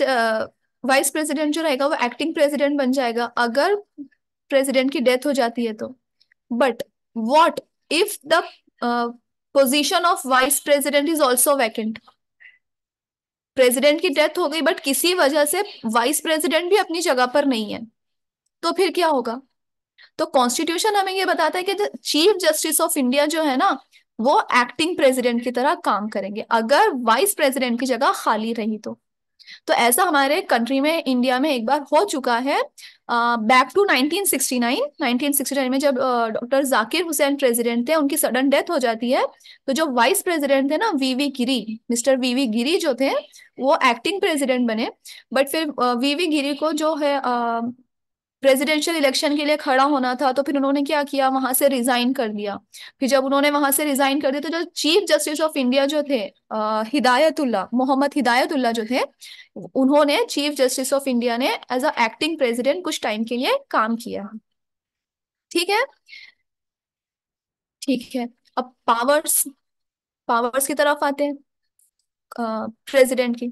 वाइस प्रेसिडेंट जो रहेगा वो एक्टिंग प्रेसिडेंट बन जाएगा अगर प्रेसिडेंट की डेथ हो जाती है तो but what if the position of vice president is also vacant president की डेथ हो गई बट किसी वजह से वाइस प्रेसिडेंट भी अपनी जगह पर नहीं है तो फिर क्या होगा तो कॉन्स्टिट्यूशन हमें ये बताता है कि चीफ जस्टिस ऑफ इंडिया जो है ना वो एक्टिंग प्रेसिडेंट की तरह काम करेंगे अगर वाइस प्रेसिडेंट की जगह खाली रही तो तो ऐसा हमारे कंट्री में इंडिया में एक बार हो चुका है बैक टू 1969 1969 में जब डॉक्टर जाकिर हुसैन प्रेसिडेंट थे उनकी सडन डेथ हो जाती है तो जो वाइस प्रेसिडेंट थे ना वीवी गिरी मिस्टर वीवी गिरी जो थे वो एक्टिंग प्रेसिडेंट बने बट फिर वीवी गिरी को जो है प्रेसिडेंशियल इलेक्शन के लिए खड़ा होना था तो फिर उन्होंने क्या किया वहां से रिजाइन कर दिया फिर जब उन्होंने वहां से रिजाइन कर दिया तो जो चीफ जस्टिस ऑफ इंडिया जो थे हिदायतुल्ला मोहम्मद हिदायतुल्ला जो थे उन्होंने चीफ जस्टिस ऑफ इंडिया ने एज अ एक्टिंग प्रेसिडेंट कुछ टाइम के लिए काम किया ठीक है ठीक है अब पावर्स पावर्स की तरफ आते हैं प्रेसिडेंट की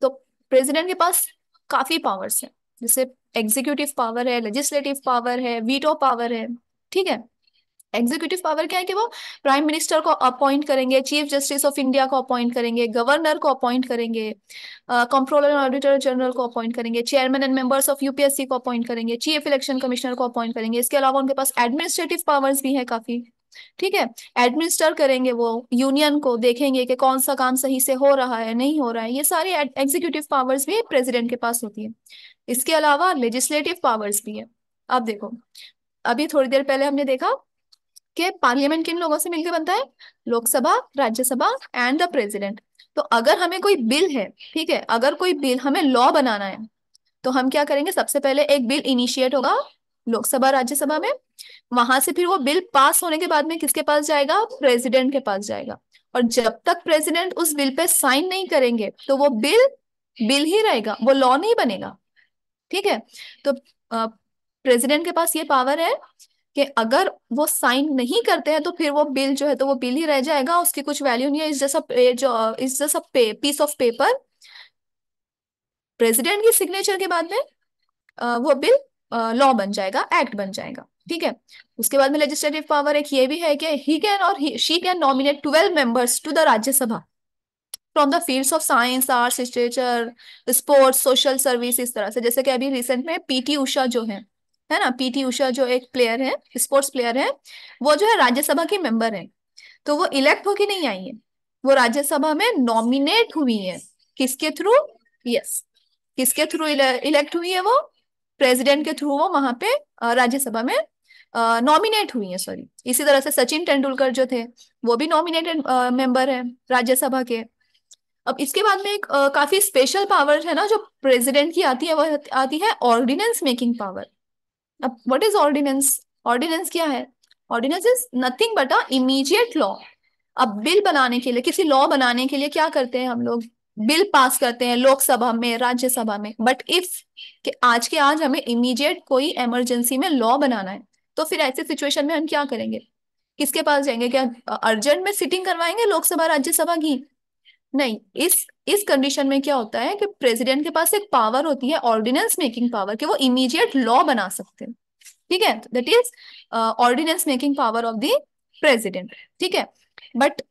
तो प्रेसिडेंट के पास काफी पावर्स हैं जैसे एग्जीक्यूटिव पावर है लेजिस्लेटिव पावर है वीटो पावर है ठीक है एग्जीक्यूटिव पावर क्या है कि वो प्राइम मिनिस्टर को अपॉइंट करेंगे चीफ जस्टिस ऑफ इंडिया को अपॉइंट करेंगे गवर्नर को अपॉइंट करेंगे कंट्रोलर एंड ऑडिटर जनरल को अपॉइंट करेंगे chairman and members of UPSC को अपॉइंट करेंगे चीफ इलेक्शन कमिश्नर को अपॉइंट करेंगे इसके अलावा उनके पास एडमिनिस्ट्रेटिव पावर्स भी है काफी ठीक है एडमिनिस्टर करेंगे वो यूनियन को देखेंगे कि कौन सा काम सही से हो रहा है नहीं हो रहा है ये सारे एग्जीक्यूटिव पावर्स भी प्रेसिडेंट के पास होती है इसके अलावा लेजिस्लेटिव पावर्स भी है अब देखो अभी थोड़ी देर पहले हमने देखा कि पार्लियामेंट किन लोगों से मिलकर बनता है Lok Sabha Rajya Sabha and the president तो अगर हमें कोई बिल है ठीक है अगर कोई बिल हमें लॉ बनाना है तो हम क्या करेंगे सबसे पहले एक बिल इनिशिएट होगा लोकसभा राज्यसभा में वहां से फिर वो बिल पास होने के बाद में किसके पास जाएगा प्रेसिडेंट के पास जाएगा और जब तक प्रेसिडेंट उस बिल पे साइन नहीं करेंगे तो वो बिल बिल ही रहेगा वो लॉ नहीं बनेगा ठीक है तो प्रेसिडेंट के पास ये पावर है कि अगर वो साइन नहीं करते हैं तो फिर वो बिल जो है तो वो बिल ही रह जाएगा उसकी कुछ वैल्यू नहीं है इस जैसा जो इस जैसा पीस ऑफ पेपर प्रेसिडेंट की सिग्नेचर के बाद में वो बिल लॉ बन जाएगा एक्ट बन जाएगा ठीक है उसके बाद में लेजिस्लेटिव पावर एक ये भी है कि ही कैन और she can nominate twelve members to the Rajya Sabha from the field of science arts literature sports social service इस तरह से जैसे कि अभी रिसेंट में पीटी उषा जो है है ना पीटी उषा जो एक प्लेयर है स्पोर्ट्स प्लेयर है वो जो है राज्यसभा की मेंबर है तो वो इलेक्ट होके नहीं आई है वो राज्यसभा में नॉमिनेट हुई है किसके थ्रू यस किसके थ्रू इलेक्ट हुई है वो प्रेसिडेंट के थ्रू वो वहां पे राज्यसभा में नॉमिनेट हुई है सॉरी इसी तरह से सचिन तेंदुलकर जो थे वो भी नॉमिनेटेड मेंबर है राज्यसभा के अब इसके बाद में एक आ, काफी स्पेशल पावर है ना जो प्रेसिडेंट की आती है वह आती है ऑर्डिनेंस मेकिंग पावर अब व्हाट इज ऑर्डिनेंस ऑर्डिनेंस क्या है ordinance is nothing but a immediate law अब बिल बनाने के लिए किसी लॉ बनाने के लिए क्या करते हैं हम लोग बिल पास करते हैं लोकसभा में राज्यसभा में बट इफ कि आज के आज हमें इमीडिएट कोई इमरजेंसी में लॉ बनाना है तो फिर ऐसे सिचुएशन में हम क्या करेंगे किसके पास जाएंगे क्या अर्जेंट में सिटिंग करवाएंगे लोकसभा राज्यसभा की नहीं इस इस कंडीशन में क्या होता है कि प्रेसिडेंट के पास एक पावर होती है ऑर्डिनेंस मेकिंग पावर कि वो इमीडिएट लॉ बना सकते हैं ठीक है that is ordinance making power of the president ठीक है बट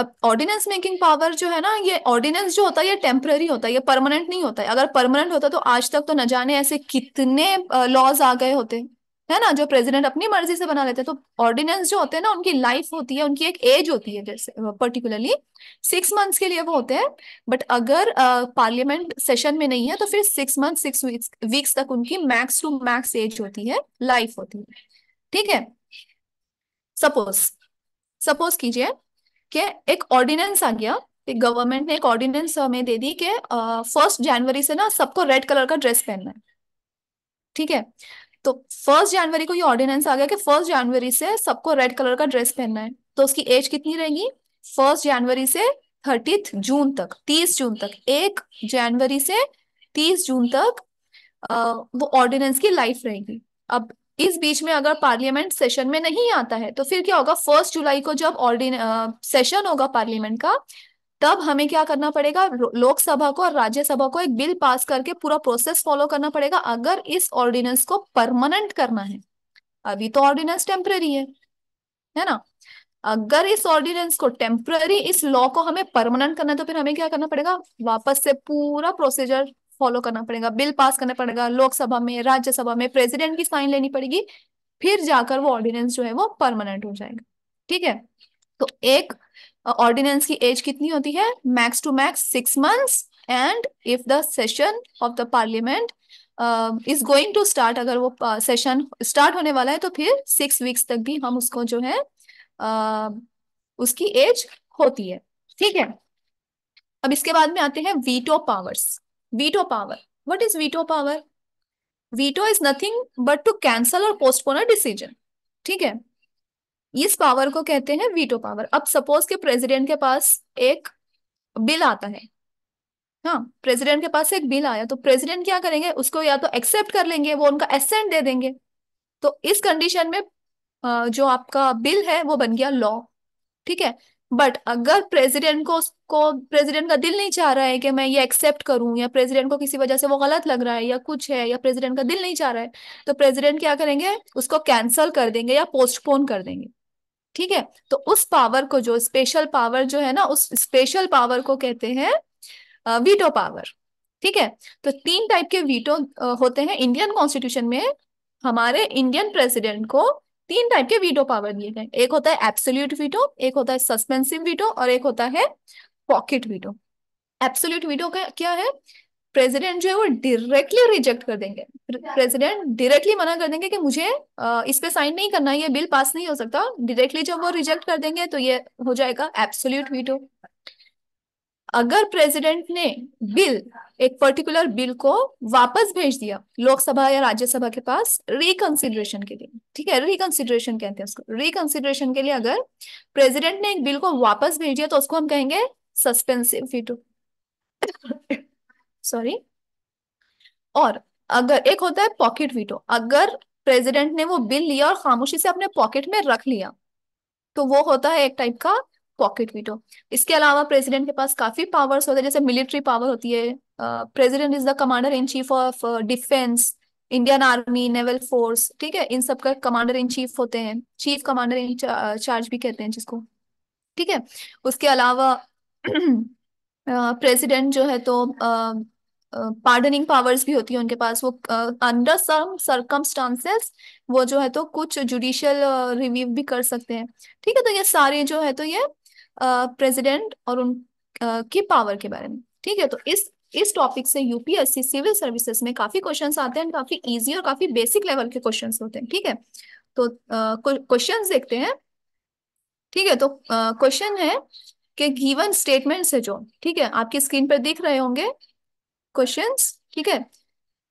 अब ऑर्डिनेंस मेकिंग पावर जो है ना ये ऑर्डिनेंस जो होता है ये टेम्पररी होता है ये परमानेंट नहीं होता है अगर परमानेंट होता तो आज तक तो न जाने ऐसे कितने लॉज आ गए होते है ना जो प्रेसिडेंट अपनी मर्जी से बना लेते हैं तो ऑर्डिनेंस जो होते हैं ना उनकी लाइफ होती है उनकी एक एज होती है जैसे पर्टिकुलरली सिक्स मंथ्स के लिए वो होते हैं बट अगर पार्लियामेंट uh, सेशन में नहीं है तो फिर six month six weeks weeks तक उनकी मैक्स टू मैक्स एज होती है लाइफ होती है ठीक है सपोज सपोज कीजिए कि एक ऑर्डिनेंस आ गया गवर्नमेंट ने एक ऑर्डिनेंस हमें दे दी कि फर्स्ट जनवरी से ना सबको रेड कलर का ड्रेस पहनना है ठीक है तो फर्स्ट जनवरी को ये ऑर्डिनेंस आ गया कि फर्स्ट जनवरी से सबको रेड कलर का ड्रेस पहनना है तो उसकी एज कितनी रहेगी फर्स्ट जनवरी से थर्टी जून तक तीस जून तक एक जनवरी से तीस जून तक आ, वो ऑर्डिनेंस की लाइफ रहेगी अब इस बीच में अगर पार्लियामेंट सेशन में नहीं आता है तो फिर क्या होगा फर्स्ट जुलाई को जब ऑर्डिन सेशन होगा पार्लियामेंट का तब हमें क्या करना पड़ेगा लोकसभा को और राज्यसभा को एक बिल पास करके पूरा प्रोसेस फॉलो करना पड़ेगा अगर इस ऑर्डिनेंस को परमानेंट करना है अभी तो ऑर्डिनेंस टेम्पररी है है ना अगर इस ऑर्डिनेंस को टेम्पररी इस लॉ को हमें परमानेंट करना है तो फिर हमें क्या करना पड़ेगा वापस से पूरा प्रोसीजर फॉलो करना पड़ेगा बिल पास करना पड़ेगा लोकसभा में राज्यसभा में प्रेसिडेंट की साइन लेनी पड़ेगी फिर जाकर वो ऑर्डिनेंस जो है वो परमानेंट हो जाएगा ठीक है तो एक ऑर्डिनेंस की एज कितनी होती है max to max six months and if the session of the parliament is going to start अगर वो सेशन uh, स्टार्ट होने वाला है तो फिर सिक्स वीक्स तक भी हम उसको जो है uh, उसकी एज होती है ठीक है अब इसके बाद में आते हैं veto powers veto power what is veto power veto is nothing but to cancel और पोस्टपोन अ डिसीजन ठीक है इस पावर को कहते हैं वीटो पावर अब सपोज के प्रेसिडेंट के पास एक बिल आता है हाँ प्रेसिडेंट के पास एक बिल आया तो प्रेसिडेंट क्या करेंगे उसको या तो एक्सेप्ट कर लेंगे वो उनका एसेंट दे देंगे तो इस कंडीशन में जो आपका बिल है वो बन गया लॉ ठीक है बट अगर प्रेसिडेंट को उसको प्रेसिडेंट का दिल नहीं चाह रहा है कि मैं ये एक्सेप्ट करूं या प्रेसिडेंट को किसी वजह से वो गलत लग रहा है या कुछ है या प्रेसिडेंट का दिल नहीं चाह रहा है तो प्रेसिडेंट क्या करेंगे उसको कैंसल कर देंगे या पोस्टपोन कर देंगे ठीक है तो उस पावर को जो स्पेशल पावर जो है ना उस स्पेशल पावर को कहते हैं वीटो पावर ठीक है तो तीन टाइप के वीटो होते हैं इंडियन कॉन्स्टिट्यूशन में हमारे इंडियन प्रेसिडेंट को तीन टाइप के वीटो पावर दिए गए एक होता है एब्सोल्यूट वीटो एक होता है सस्पेंसिव वीटो और एक होता है पॉकेट वीटो एब्सोल्यूट वीटो का क्या है प्रेसिडेंट जो है वो डायरेक्टली रिजेक्ट कर देंगे प्रेसिडेंट डायरेक्टली मना कर देंगे कि मुझे इस पे साइन नहीं करना ये बिल पास नहीं हो सकता डायरेक्टली जब वो रिजेक्ट कर देंगे तो ये हो जाएगा एब्सोल्यूट वीटो अगर प्रेसिडेंट ने बिल एक पर्टिकुलर बिल को वापस भेज दिया लोकसभा या राज्यसभा के पास रिकंसिडरेशन के लिए ठीक है रिकंसिडरेशन कहते हैं उसको रिकंसिडरेशन के लिए अगर प्रेसिडेंट ने एक बिल को वापस भेज दिया तो उसको हम कहेंगे सस्पेंसिव वीटो सॉरी और अगर एक होता है पॉकेट वीटो अगर प्रेसिडेंट ने वो बिल लिया और खामोशी से अपने पॉकेट में रख लिया तो वो होता है एक टाइप का पॉकेट वीटो इसके अलावा प्रेसिडेंट के पास काफी पावर्स होते हैं जैसे मिलिट्री पावर होती है president is the commander in chief of defence Indian army naval force ठीक है इन सब का कमांडर इन चीफ होते हैं चीफ कमांडर इन चार्ज भी कहते हैं जिसको ठीक है उसके अलावा प्रेसिडेंट जो है तो पार्डनिंग पावर्स भी होती है उनके पास वो अंडर सम सर्कमस्टांसेस वो जो है तो कुछ जुडिशियल रिव्यू भी कर सकते हैं ठीक है तो ये सारे जो है तो ये प्रेसिडेंट और उन की पावर के बारे में ठीक है तो इस इस टॉपिक से यूपीएससी सिविल सर्विसेज में काफी क्वेश्चन आते हैं काफी इजी और काफी बेसिक लेवल के क्वेश्चन होते हैं ठीक है तो क्वेश्चन uh, देखते हैं ठीक है तो क्वेश्चन uh, है कि गिवन स्टेटमेंट है जो ठीक है आपकी स्क्रीन पर दिख रहे होंगे क्वेश्चन ठीक है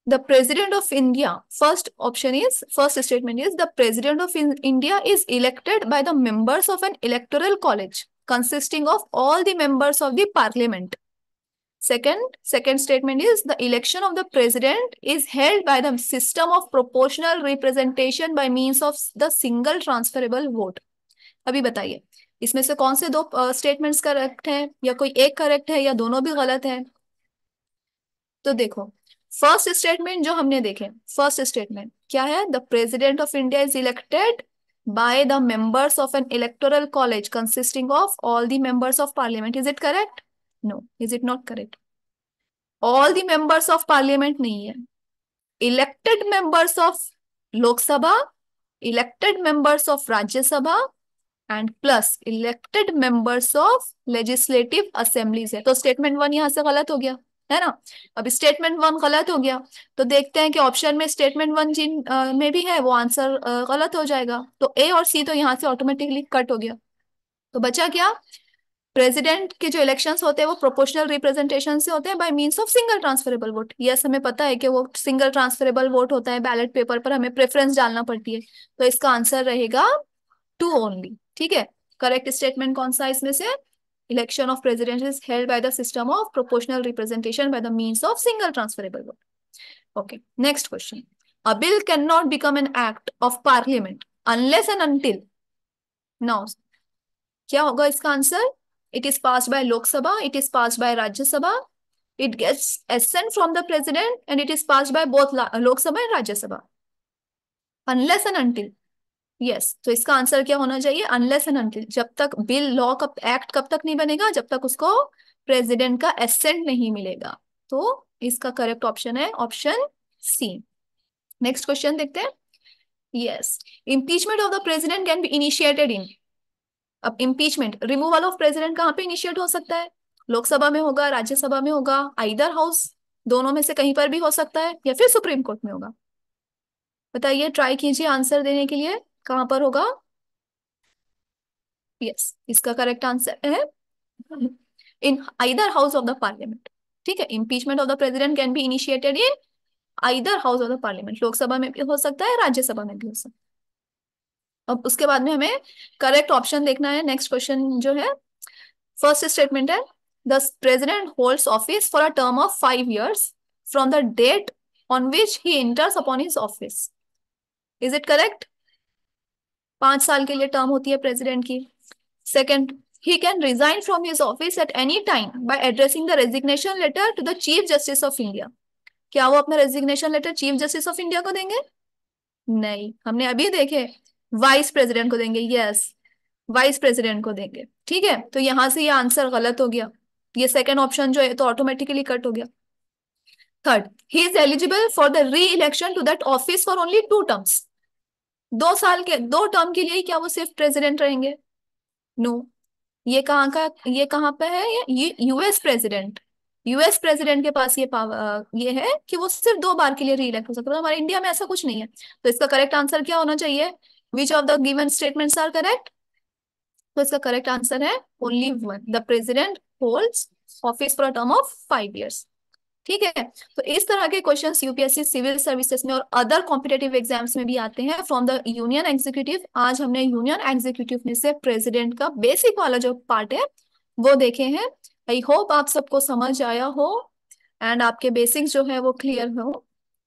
the president of India first option is first statement is the president of India is elected by the members of an electoral college consisting of all the members of the parliament second second statement is the election of the president is held by the system of proportional representation by means of the single transferable vote अभी बताइए इसमें से कौन से दो statements correct हैं या कोई एक करेक्ट है या दोनों भी गलत है तो देखो फर्स्ट स्टेटमेंट जो हमने देखे फर्स्ट स्टेटमेंट क्या है the president of India is elected by the members of an electoral college consisting of all the members of parliament is it correct no is it not correct all the members of parliament नहीं है elected members of Lok Sabha elected members of Rajya Sabha and plus elected members of legislative assemblies है तो statement one यहां से गलत हो गया है ना अब स्टेटमेंट वन गलत हो गया तो देखते हैं कि ऑप्शन में स्टेटमेंट वन जिन आ, में भी है वो आंसर आ, गलत हो जाएगा तो ए और सी तो यहाँ से ऑटोमेटिकली कट हो गया तो बचा क्या प्रेसिडेंट के जो इलेक्शंस होते हैं वो प्रोपोर्शनल रिप्रेजेंटेशन से होते हैं by means of single transferable vote yes हमें पता है कि वो सिंगल ट्रांसफरेबल वोट होता है बैलेट पेपर पर हमें प्रेफरेंस डालना पड़ती है तो इसका आंसर रहेगा टू ओनली ठीक है करेक्ट स्टेटमेंट कौन सा इसमें से Election of president is held by the system of proportional representation by the means of single transferable vote. Okay, next question. A bill cannot become an act of parliament unless and until. Now, क्या होगा इसका answer? It is passed by Lok Sabha. It is passed by Rajya Sabha. it gets assent from the president and it is passed by both Lok Sabha and Rajya Sabha. Unless and until yes yes. तो इसका answer क्या होना चाहिए unless and until जब तक bill law कब act कब तक नहीं बनेगा जब तक उसको प्रेसिडेंट का एसेंट नहीं मिलेगा तो इसका करेक्ट ऑप्शन है ऑप्शन सी नेक्स्ट क्वेश्चन देखते हैं yes impeachment of the president can be initiated in अब इम्पीचमेंट रिमूवल ऑफ प्रेजिडेंट कहाँ पे इनिशिएट हो सकता है लोकसभा में होगा राज्यसभा में होगा आइदर हाउस दोनों में से कहीं पर भी हो सकता है या फिर सुप्रीम कोर्ट में होगा बताइए ट्राई कीजिए आंसर देने के लिए कहां पर होगा यस yes, इसका करेक्ट आंसर है in either house of the parliament ठीक है impeachment of the president can be initiated in either house of the parliament Lok Sabha में भी हो सकता है राज्यसभा में भी हो सकता है अब उसके बाद में हमें करेक्ट ऑप्शन देखना है नेक्स्ट क्वेश्चन जो है फर्स्ट स्टेटमेंट है the president holds office for a term of five years from the date on which he enters upon his office is it correct पांच साल के लिए टर्म होती है प्रेसिडेंट की second he can resign from his office at any time by addressing the resignation letter to the chief justice of India क्या वो अपना resignation letter chief justice of India को देंगे नहीं हमने अभी देखे वाइस प्रेसिडेंट को देंगे यस वाइस प्रेसिडेंट को देंगे ठीक है तो यहां से ये यह आंसर गलत हो गया ये सेकंड ऑप्शन जो है तो ऑटोमेटिकली कट हो गया third he is eligible for the re election to that office for only two terms दो साल के दो टर्म के लिए ही क्या वो सिर्फ प्रेसिडेंट रहेंगे नो no. ये कहाँ का ये कहाँ पे है ये यूएस प्रेसिडेंट यूएस प्रेसिडेंट के पास ये पावर ये है कि वो सिर्फ दो बार के लिए रीइलेक्ट हो सकता है हमारे इंडिया में ऐसा कुछ नहीं है तो इसका करेक्ट आंसर क्या होना चाहिए which of the given statements are correct तो इसका करेक्ट आंसर है only one the president holds office for a term of five years ठीक है तो इस तरह के क्वेश्चन यूपीएससी सिविल सर्विसेज में और अदर कॉम्पिटेटिव एग्जाम्स में भी आते हैं फ्रॉम द यूनियन एग्जीक्यूटिव आज हमने यूनियन एग्जीक्यूटिव में से प्रेसिडेंट का बेसिक वाला जो पार्ट है वो देखे हैं आई होप आप सबको समझ आया हो एंड आपके बेसिक्स जो है वो क्लियर हो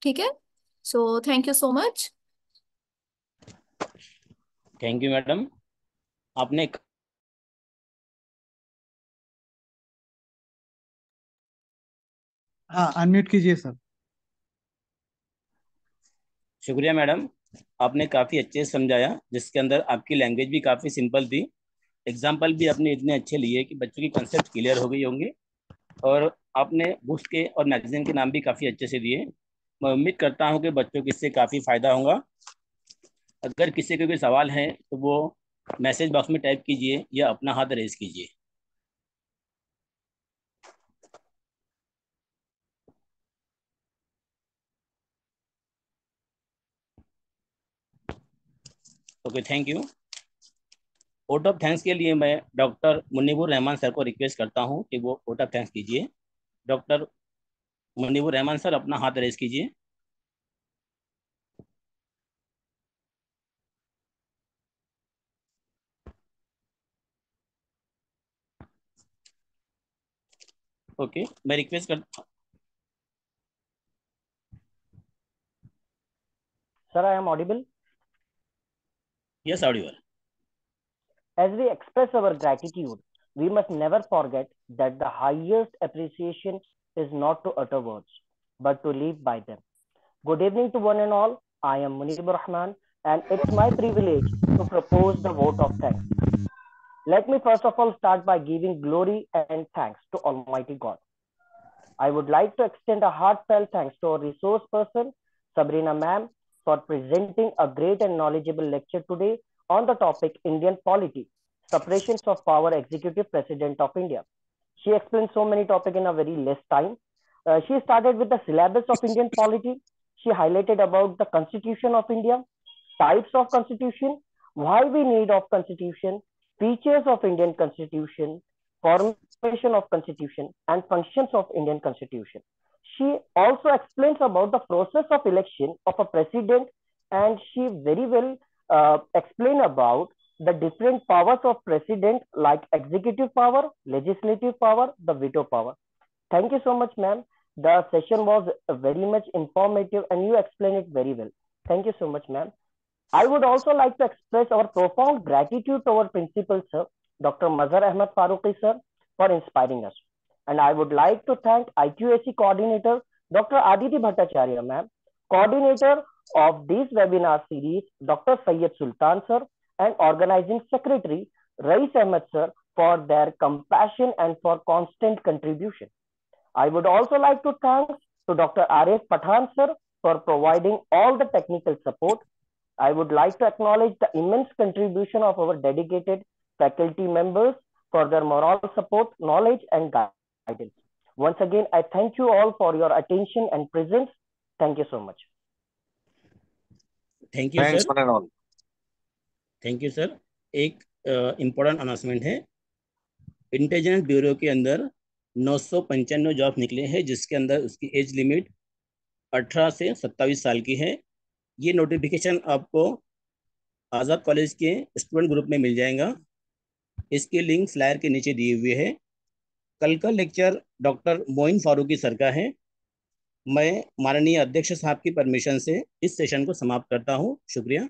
ठीक है so thank you so much thank you madam आपने हाँ अनम्यूट कीजिए सर शुक्रिया मैडम आपने काफ़ी अच्छे से समझाया जिसके अंदर आपकी लैंग्वेज भी काफ़ी सिंपल थी एग्जाम्पल भी आपने इतने अच्छे लिए कि बच्चों की कॉन्सेप्ट क्लियर हो गई होंगी और आपने बुक्स के और मैगजीन के नाम भी काफ़ी अच्छे से दिए मैं उम्मीद करता हूँ कि बच्चों को इससे काफ़ी फ़ायदा होगा अगर किसी के कोई सवाल है तो वो मैसेज बॉक्स में टाइप कीजिए या अपना हाथ रेज कीजिए okay thank you vote of thanks के लिए मैं डॉक्टर मुन्नीबुर रहमान सर को रिक्वेस्ट करता हूँ कि वो वोट ऑफ थैंक्स कीजिए डॉक्टर मुन्नीबुर रहमान सर अपना हाथ रेज कीजिए ओके okay, मैं रिक्वेस्ट कर sir I am audible Yes, As we express our gratitude, we must never forget that the highest appreciation is not to utter words, but to live by them. Good evening to one and all. I am Munir Rahman, and it's my privilege to propose the vote of thanks. Let me first of all start by giving glory and thanks to Almighty God. I would like to extend a heartfelt thanks to our resource person, Sabrina ma'am, for presenting a great and knowledgeable lecture today on the topic Indian Polity, Separations of Power Executive President of India. She explained so many topics in a very less time. Uh, she started with the syllabus of Indian polity. She highlighted about the Constitution of India, types of Constitution, why we need of Constitution, features of Indian Constitution, formation of Constitution, and functions of Indian Constitution she also explains about the process of election of a president and she very well uh, explain about the different powers of president like executive power legislative power the veto power thank you so much ma'am the session was very much informative and you explained it very well thank you so much ma'am i would also like to express our profound gratitude to our principal sir dr mazhar ahmed faruqi sir for inspiring us and I would like to thank IQAC coordinator, Dr. Aditi Bhattacharya, ma'am, coordinator of this webinar series, Dr. Sayyed Sultan, sir, and organizing secretary, Rais Ahmed, sir, for their compassion and for constant contribution. I would also like to thank to Dr. Arif Pathan, sir, for providing all the technical support. I would like to acknowledge the immense contribution of our dedicated faculty members for their moral support, knowledge, and guidance. title. Once again, I thank you all for your attention and presence. Thank you so much. Thank you, Thanks, sir. All. Thank you, sir. एक important uh, announcement है intelligence bureau के अंदर नौ सौ पंचानवे job निकले हैं जिसके अंदर उसकी एज लिमिट 18 से 27 साल की है ये नोटिफिकेशन आपको आज़ाद कॉलेज के स्टूडेंट ग्रुप में मिल जाएगा इसके लिंक फ्लायर के नीचे दिए हुए हैं कल का lecture doctor Moin Farooqui sir का है मैं माननीय अध्यक्ष साहब की परमिशन से इस सेशन को समाप्त करता हूँ शुक्रिया